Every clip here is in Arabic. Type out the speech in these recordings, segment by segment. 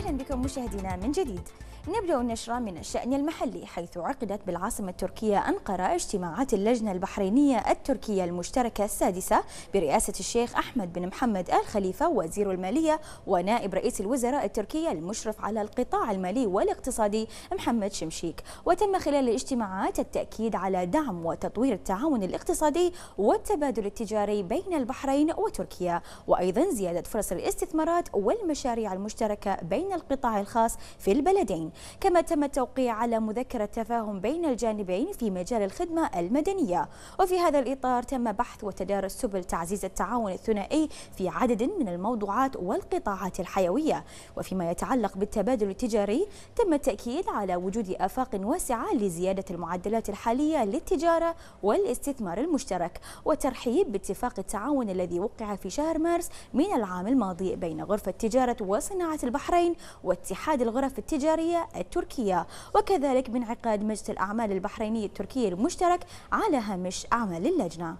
أهلا بكم مشاهدينا من جديد نبدأ النشرة من الشأن المحلي حيث عقدت بالعاصمة التركية أنقرة اجتماعات اللجنة البحرينية التركية المشتركة السادسة برئاسة الشيخ أحمد بن محمد آل خليفة وزير المالية ونائب رئيس الوزراء التركي المشرف على القطاع المالي والاقتصادي محمد شمشيك وتم خلال الاجتماعات التأكيد على دعم وتطوير التعاون الاقتصادي والتبادل التجاري بين البحرين وتركيا وأيضا زيادة فرص الاستثمارات والمشاريع المشتركة بين بين القطاع الخاص في البلدين كما تم التوقيع على مذكرة تفاهم بين الجانبين في مجال الخدمة المدنية وفي هذا الإطار تم بحث وتدارس سبل تعزيز التعاون الثنائي في عدد من الموضوعات والقطاعات الحيوية وفيما يتعلق بالتبادل التجاري تم التأكيد على وجود آفاق واسعة لزيادة المعدلات الحالية للتجارة والاستثمار المشترك وترحيب باتفاق التعاون الذي وقع في شهر مارس من العام الماضي بين غرفة تجارة وصناعة البحرين واتحاد الغرف التجارية التركية وكذلك بانعقاد مجلس الأعمال البحريني التركي المشترك على هامش أعمال اللجنة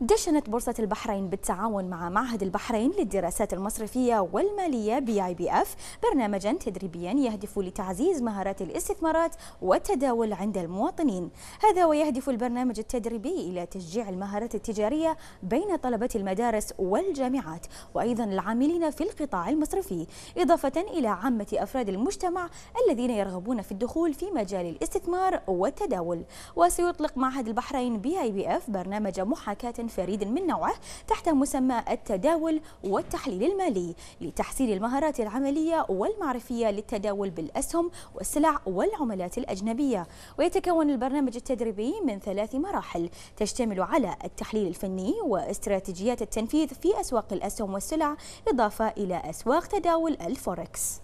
دشنت بورصة البحرين بالتعاون مع معهد البحرين للدراسات المصرفية والمالية بي اي بي اف برنامجا تدريبيا يهدف لتعزيز مهارات الاستثمارات والتداول عند المواطنين هذا ويهدف البرنامج التدريبي إلى تشجيع المهارات التجارية بين طلبة المدارس والجامعات وأيضا العاملين في القطاع المصرفي إضافة إلى عامة أفراد المجتمع الذين يرغبون في الدخول في مجال الاستثمار والتداول وسيطلق معهد البحرين بي اي بي اف برنامج محاكاة فريد من نوعه تحت مسمى التداول والتحليل المالي لتحسين المهارات العملية والمعرفية للتداول بالأسهم والسلع والعملات الأجنبية ويتكون البرنامج التدريبي من ثلاث مراحل تشتمل على التحليل الفني واستراتيجيات التنفيذ في أسواق الأسهم والسلع إضافة إلى أسواق تداول الفوركس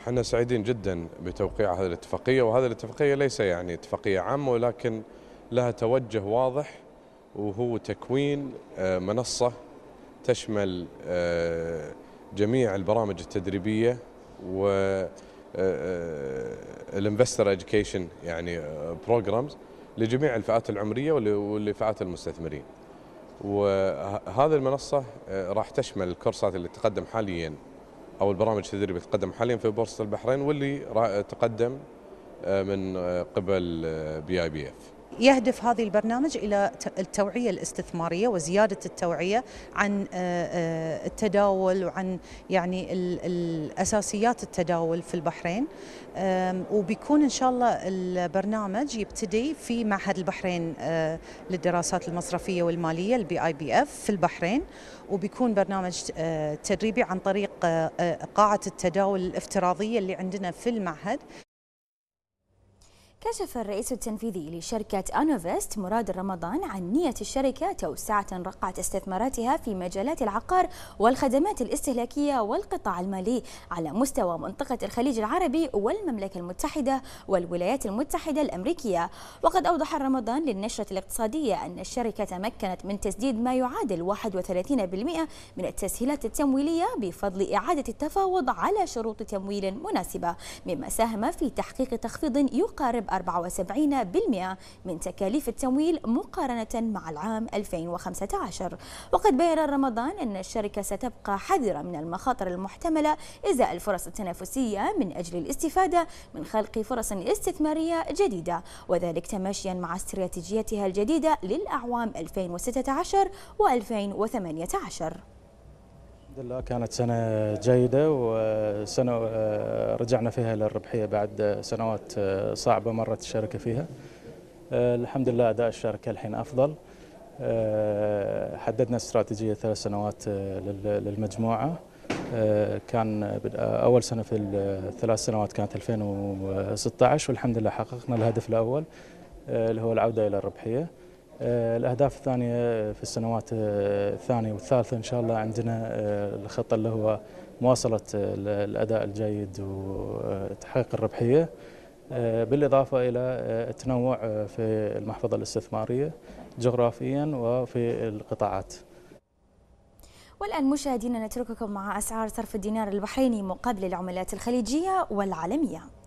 احنا سعيدين جدا بتوقيع هذه الاتفاقيه وهذه الاتفاقيه ليس يعني اتفاقيه عامه ولكن لها توجه واضح وهو تكوين آه، منصة تشمل آه، جميع البرامج التدريبية و آه، الانفستر اديوكيشن يعني بروجرامز لجميع الفئات العمرية ولفئات المستثمرين وهذه المنصة راح تشمل الكورسات اللي تقدم حاليا أو البرامج التدريبية اللي تقدم حاليا في بورصة البحرين واللي تقدم من قبل بي اي بي اف يهدف هذه البرنامج إلى التوعية الاستثمارية وزيادة التوعية عن آه، آه، التداول وعن يعني الأساسيات التداول في البحرين وبيكون إن شاء الله البرنامج يبتدي في معهد البحرين آه، للدراسات المصرفية والمالية البي آي بي إف في البحرين وبيكون برنامج تدريبي عن طريق قاعة التداول الافتراضية اللي عندنا في المعهد كشف الرئيس التنفيذي لشركة أنوفست مراد رمضان عن نية الشركة توسعة رقعة استثماراتها في مجالات العقار والخدمات الاستهلاكية والقطاع المالي على مستوى منطقة الخليج العربي والمملكة المتحدة والولايات المتحدة الأمريكية وقد أوضح رمضان للنشرة الاقتصادية أن الشركة تمكنت من تسديد ما يعادل 31% من التسهيلات التمويلية بفضل إعادة التفاوض على شروط تمويل مناسبة مما ساهم في تحقيق تخفيض يقارب 74% من تكاليف التمويل مقارنة مع العام 2015 وقد بين رمضان أن الشركة ستبقى حذرة من المخاطر المحتملة إزاء الفرص التنافسية من أجل الاستفادة من خلق فرص استثمارية جديدة وذلك تماشيا مع استراتيجيتها الجديدة للأعوام 2016 و 2018 الحمد لله كانت سنة جيدة وسنة آه، رجعنا فيها للربحية بعد سنوات آه، صعبة مرت الشركة فيها آه، الحمد لله أداء الشركة الحين أفضل حددنا استراتيجية ثلاث سنوات للمجموعة كان أول سنة في الثلاث سنوات كانت 2016 والحمد لله حققنا الهدف الأول اللي هو العودة إلى الربحية آه، الاهداف الثانيه في السنوات آه، الثانيه والثالثه ان شاء الله عندنا آه، الخطه اللي هو مواصله الاداء الجيد وتحقيق الربحيه بالاضافه الى التنوع في المحفظه الاستثماريه جغرافيا وفي القطاعات. والان مشاهدينا نترككم مع اسعار صرف الدينار البحريني مقابل العملات الخليجيه والعالميه.